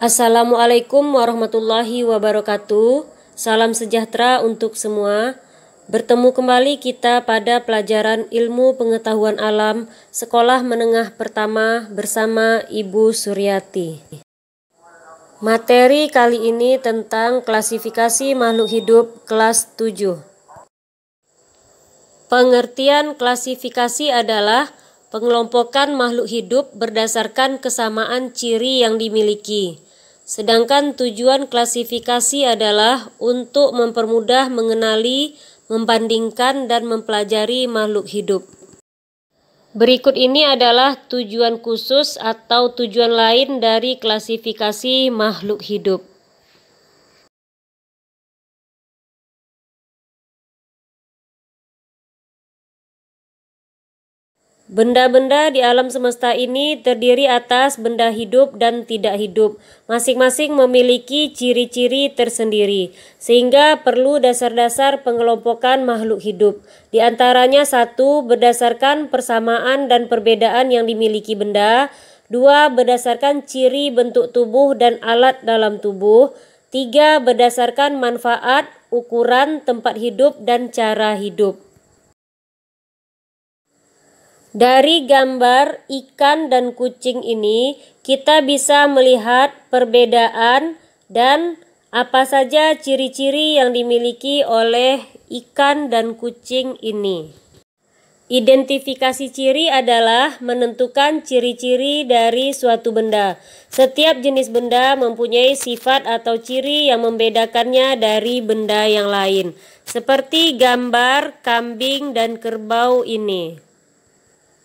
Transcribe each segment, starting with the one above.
Assalamualaikum warahmatullahi wabarakatuh. Salam sejahtera untuk semua. Bertemu kembali kita pada pelajaran Ilmu Pengetahuan Alam Sekolah Menengah Pertama bersama Ibu Suryati. Materi kali ini tentang klasifikasi makhluk hidup kelas 7. Pengertian klasifikasi adalah pengelompokan makhluk hidup berdasarkan kesamaan ciri yang dimiliki Sedangkan tujuan klasifikasi adalah untuk mempermudah mengenali, membandingkan, dan mempelajari makhluk hidup. Berikut ini adalah tujuan khusus atau tujuan lain dari klasifikasi makhluk hidup. Benda-benda di alam semesta ini terdiri atas benda hidup dan tidak hidup. Masing-masing memiliki ciri-ciri tersendiri, sehingga perlu dasar-dasar pengelompokan makhluk hidup. Di antaranya satu berdasarkan persamaan dan perbedaan yang dimiliki benda, dua berdasarkan ciri bentuk tubuh dan alat dalam tubuh, tiga berdasarkan manfaat, ukuran, tempat hidup, dan cara hidup. Dari gambar ikan dan kucing ini, kita bisa melihat perbedaan dan apa saja ciri-ciri yang dimiliki oleh ikan dan kucing ini. Identifikasi ciri adalah menentukan ciri-ciri dari suatu benda. Setiap jenis benda mempunyai sifat atau ciri yang membedakannya dari benda yang lain, seperti gambar kambing dan kerbau ini.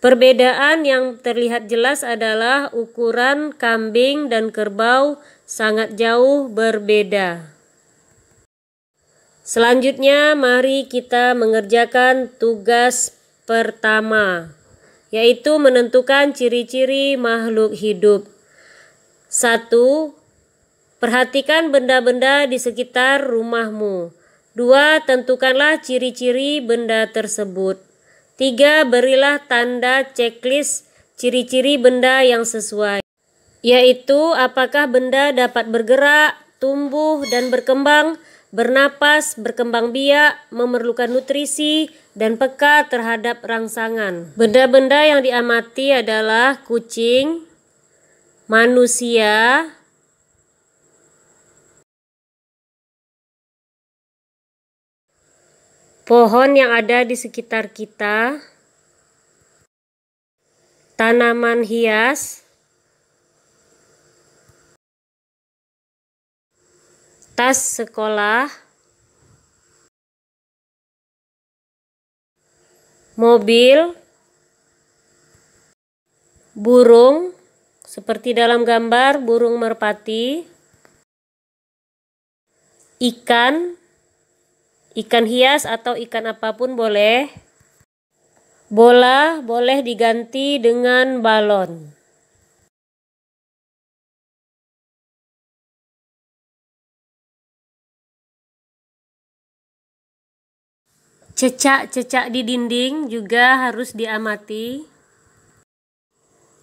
Perbedaan yang terlihat jelas adalah ukuran kambing dan kerbau sangat jauh berbeda. Selanjutnya, mari kita mengerjakan tugas pertama, yaitu menentukan ciri-ciri makhluk hidup. Satu, Perhatikan benda-benda di sekitar rumahmu. Dua, Tentukanlah ciri-ciri benda tersebut. Tiga, berilah tanda checklist ciri-ciri benda yang sesuai, yaitu apakah benda dapat bergerak, tumbuh, dan berkembang, bernapas, berkembang biak, memerlukan nutrisi, dan peka terhadap rangsangan. Benda-benda yang diamati adalah kucing, manusia, pohon yang ada di sekitar kita, tanaman hias, tas sekolah, mobil, burung, seperti dalam gambar burung merpati, ikan, Ikan hias atau ikan apapun boleh. Bola boleh diganti dengan balon. Cecak-cecak di dinding juga harus diamati.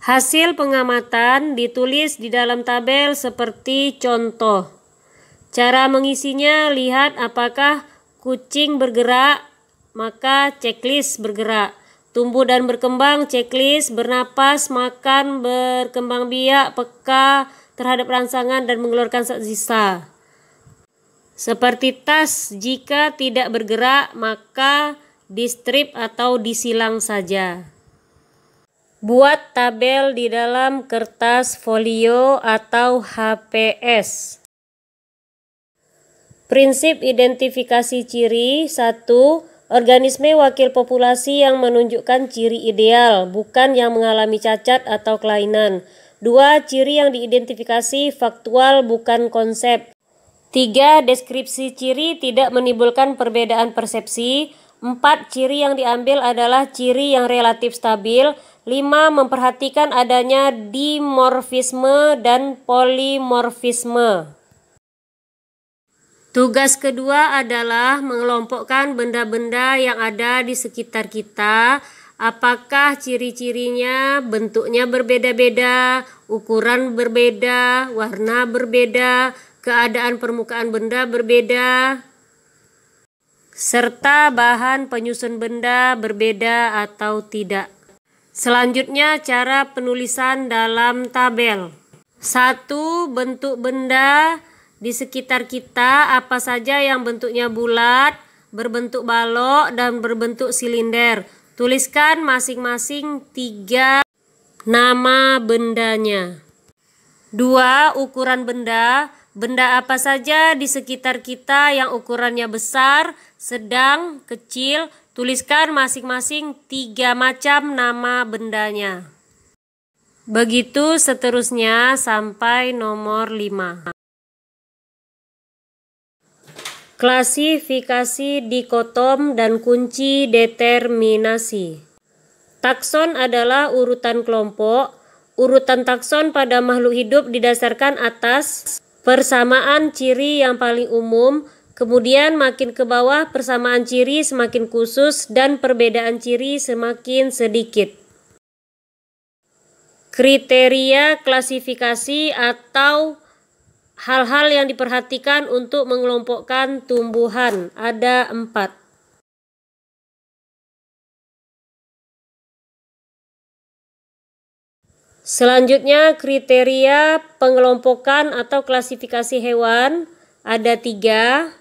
Hasil pengamatan ditulis di dalam tabel seperti contoh. Cara mengisinya, lihat apakah kucing bergerak, maka checklist bergerak. Tumbuh dan berkembang, checklist, bernapas, makan, berkembang biak, peka terhadap rangsangan dan mengeluarkan sisa. Seperti tas, jika tidak bergerak maka distrip atau disilang saja. Buat tabel di dalam kertas folio atau HPS. Prinsip identifikasi ciri 1. Organisme wakil populasi yang menunjukkan ciri ideal, bukan yang mengalami cacat atau kelainan. 2. Ciri yang diidentifikasi faktual bukan konsep. 3. Deskripsi ciri tidak menimbulkan perbedaan persepsi. 4. Ciri yang diambil adalah ciri yang relatif stabil. lima Memperhatikan adanya dimorfisme dan polimorfisme. Tugas kedua adalah mengelompokkan benda-benda yang ada di sekitar kita. Apakah ciri-cirinya bentuknya berbeda-beda, ukuran berbeda, warna berbeda, keadaan permukaan benda berbeda, serta bahan penyusun benda berbeda atau tidak. Selanjutnya cara penulisan dalam tabel. Satu Bentuk benda di sekitar kita apa saja yang bentuknya bulat, berbentuk balok dan berbentuk silinder. Tuliskan masing-masing tiga nama bendanya. Dua ukuran benda. Benda apa saja di sekitar kita yang ukurannya besar, sedang, kecil, tuliskan masing-masing tiga macam nama bendanya. Begitu seterusnya sampai nomor lima. Klasifikasi dikotom dan kunci determinasi. Takson adalah urutan kelompok. Urutan takson pada makhluk hidup didasarkan atas persamaan ciri yang paling umum, kemudian makin ke bawah persamaan ciri semakin khusus dan perbedaan ciri semakin sedikit. Kriteria klasifikasi atau hal-hal yang diperhatikan untuk mengelompokkan tumbuhan ada empat. Selanjutnya, kriteria pengelompokan atau klasifikasi hewan ada tiga,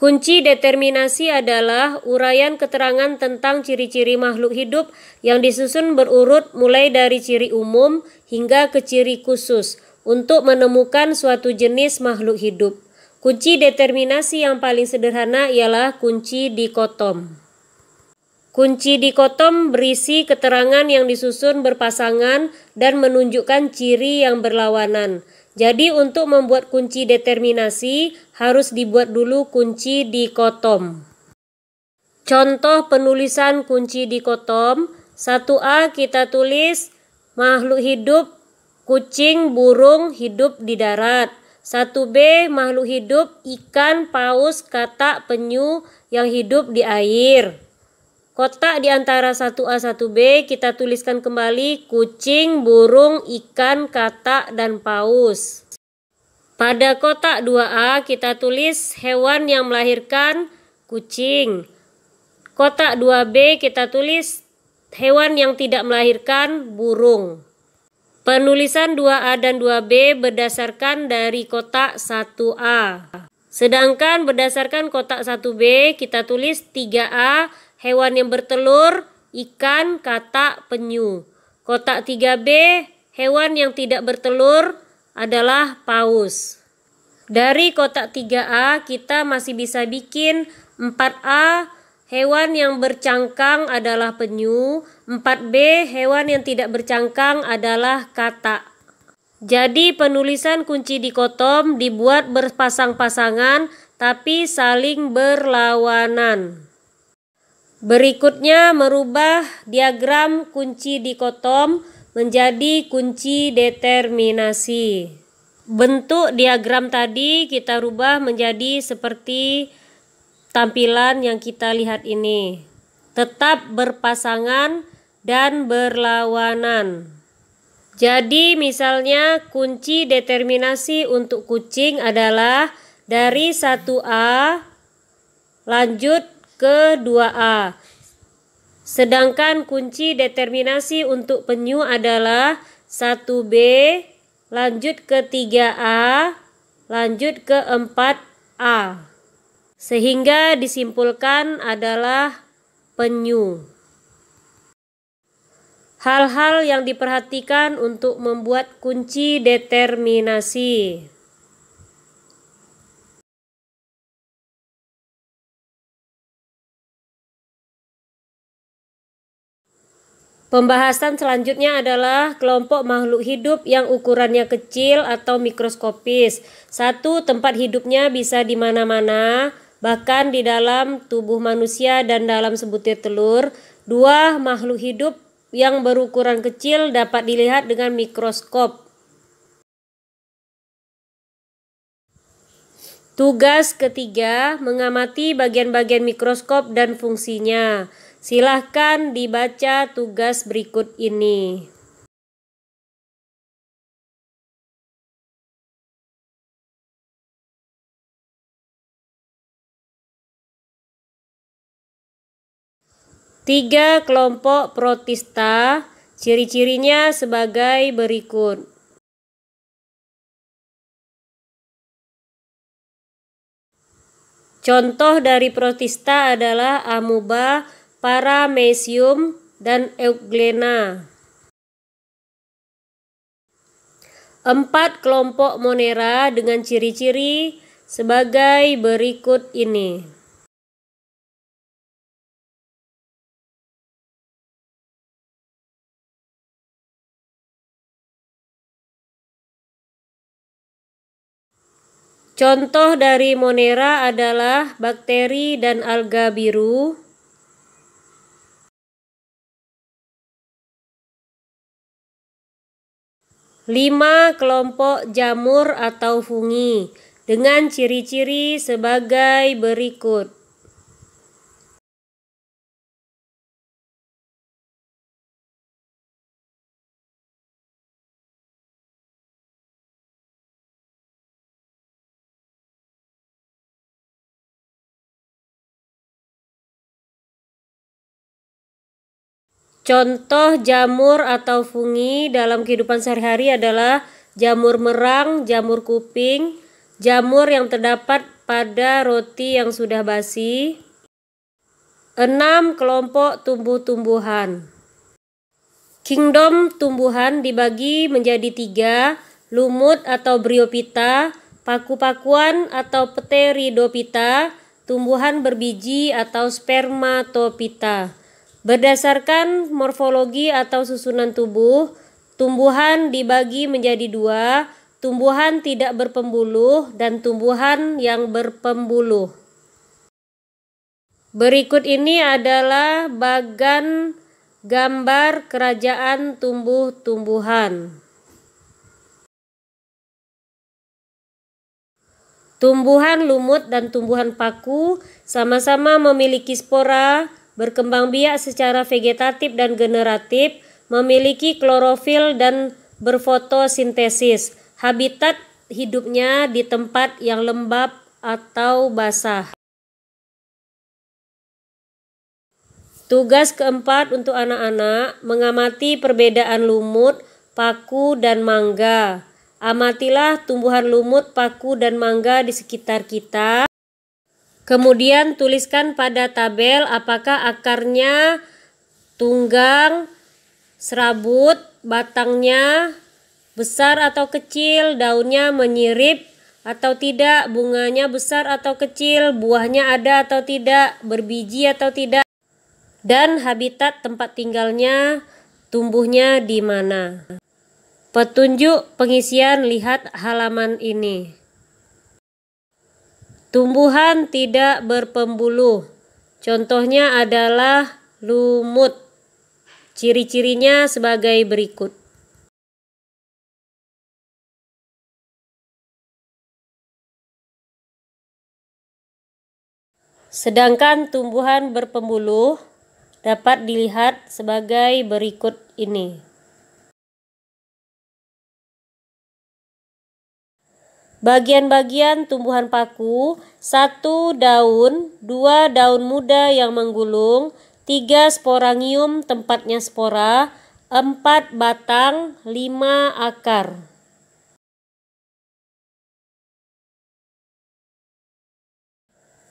Kunci determinasi adalah uraian keterangan tentang ciri-ciri makhluk hidup yang disusun berurut mulai dari ciri umum hingga ke ciri khusus untuk menemukan suatu jenis makhluk hidup. Kunci determinasi yang paling sederhana ialah kunci dikotom. Kunci dikotom berisi keterangan yang disusun berpasangan dan menunjukkan ciri yang berlawanan. Jadi untuk membuat kunci determinasi harus dibuat dulu kunci dikotom. Contoh penulisan kunci dikotom 1A kita tulis makhluk hidup kucing, burung hidup di darat. 1B makhluk hidup ikan, paus, katak, penyu yang hidup di air. Kotak di antara 1A 1B kita tuliskan kembali kucing, burung, ikan, katak, dan paus. Pada kotak 2A kita tulis hewan yang melahirkan kucing. Kotak 2B kita tulis hewan yang tidak melahirkan burung. Penulisan 2A dan 2B berdasarkan dari kotak 1A. Sedangkan berdasarkan kotak 1B kita tulis 3A Hewan yang bertelur, ikan, katak, penyu. Kotak 3B, hewan yang tidak bertelur adalah paus. Dari kotak 3A kita masih bisa bikin 4A hewan yang bercangkang adalah penyu, 4B hewan yang tidak bercangkang adalah katak. Jadi penulisan kunci dikotom dibuat berpasang-pasangan tapi saling berlawanan. Berikutnya merubah diagram kunci dikotom menjadi kunci determinasi. Bentuk diagram tadi kita rubah menjadi seperti tampilan yang kita lihat ini. Tetap berpasangan dan berlawanan. Jadi misalnya kunci determinasi untuk kucing adalah dari 1A lanjut ke-2A. Sedangkan kunci determinasi untuk penyu adalah 1B lanjut ke 3A lanjut ke 4A. Sehingga disimpulkan adalah penyu. Hal-hal yang diperhatikan untuk membuat kunci determinasi. Pembahasan selanjutnya adalah kelompok makhluk hidup yang ukurannya kecil atau mikroskopis. Satu, tempat hidupnya bisa di mana-mana, bahkan di dalam tubuh manusia dan dalam sebutir telur. Dua, makhluk hidup yang berukuran kecil dapat dilihat dengan mikroskop. Tugas ketiga, mengamati bagian-bagian mikroskop dan fungsinya. Silahkan dibaca tugas berikut ini. Tiga kelompok protista, ciri-cirinya sebagai berikut. Contoh dari protista adalah amuba, Paramecium, dan Euglena. Empat kelompok monera dengan ciri-ciri sebagai berikut ini. Contoh dari monera adalah bakteri dan alga biru, 5. Kelompok jamur atau fungi dengan ciri-ciri sebagai berikut. Contoh jamur atau fungi dalam kehidupan sehari-hari adalah jamur merang, jamur kuping, jamur yang terdapat pada roti yang sudah basi. Enam Kelompok tumbuh-tumbuhan Kingdom tumbuhan dibagi menjadi tiga, lumut atau briopita, paku-pakuan atau pteridopita, tumbuhan berbiji atau spermatopita. Berdasarkan morfologi atau susunan tubuh, tumbuhan dibagi menjadi dua, tumbuhan tidak berpembuluh dan tumbuhan yang berpembuluh. Berikut ini adalah bagan gambar kerajaan tumbuh-tumbuhan. Tumbuhan lumut dan tumbuhan paku sama-sama memiliki spora, berkembang biak secara vegetatif dan generatif, memiliki klorofil dan berfotosintesis. Habitat hidupnya di tempat yang lembab atau basah. Tugas keempat untuk anak-anak mengamati perbedaan lumut, paku, dan mangga. Amatilah tumbuhan lumut, paku, dan mangga di sekitar kita. Kemudian tuliskan pada tabel apakah akarnya, tunggang, serabut, batangnya besar atau kecil, daunnya menyirip atau tidak, bunganya besar atau kecil, buahnya ada atau tidak, berbiji atau tidak, dan habitat tempat tinggalnya, tumbuhnya di mana. Petunjuk pengisian lihat halaman ini. Tumbuhan tidak berpembuluh. Contohnya adalah lumut. Ciri-cirinya sebagai berikut. Sedangkan tumbuhan berpembuluh dapat dilihat sebagai berikut ini. Bagian-bagian tumbuhan paku, satu daun, dua daun muda yang menggulung, tiga sporangium tempatnya spora, empat batang, lima akar.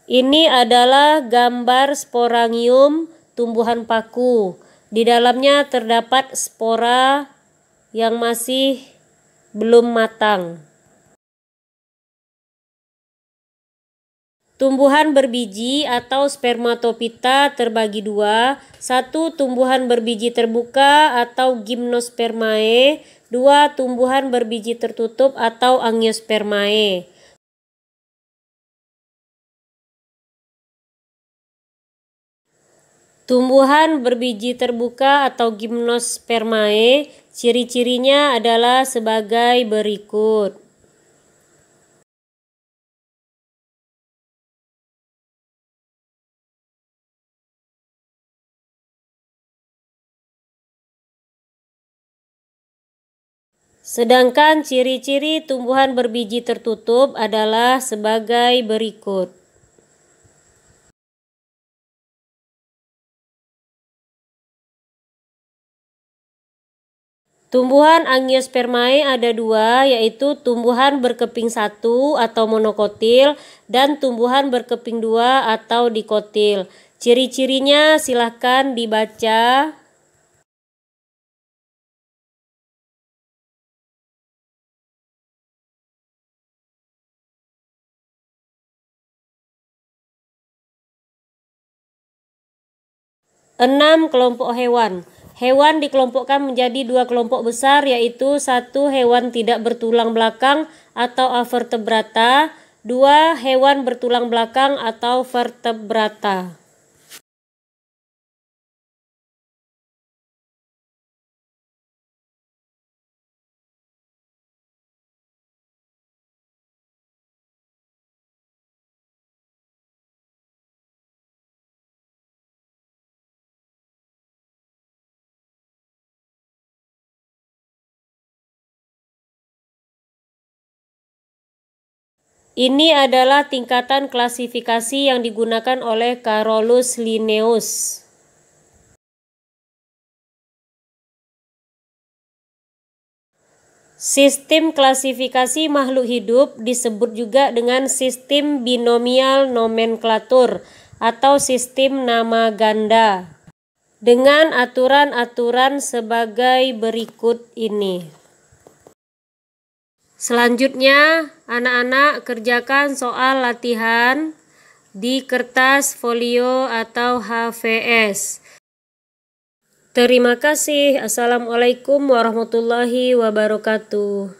Ini adalah gambar sporangium tumbuhan paku. Di dalamnya terdapat spora yang masih belum matang. Tumbuhan berbiji atau spermatopita terbagi dua, satu tumbuhan berbiji terbuka atau gimnospermae, dua tumbuhan berbiji tertutup atau angiospermae. Tumbuhan berbiji terbuka atau gimnospermae, ciri-cirinya adalah sebagai berikut. Sedangkan ciri-ciri tumbuhan berbiji tertutup adalah sebagai berikut. Tumbuhan angiospermae ada dua, yaitu tumbuhan berkeping satu atau monokotil dan tumbuhan berkeping dua atau dikotil. Ciri-cirinya silahkan dibaca. enam Kelompok hewan. Hewan dikelompokkan menjadi dua kelompok besar yaitu satu hewan tidak bertulang belakang atau avertebrata, dua hewan bertulang belakang atau vertebrata. Ini adalah tingkatan klasifikasi yang digunakan oleh Carolus Linnaeus. Sistem klasifikasi makhluk hidup disebut juga dengan sistem binomial nomenklatur atau sistem nama ganda dengan aturan-aturan sebagai berikut ini. Selanjutnya, anak-anak kerjakan soal latihan di kertas folio atau HVS. Terima kasih. Assalamualaikum warahmatullahi wabarakatuh.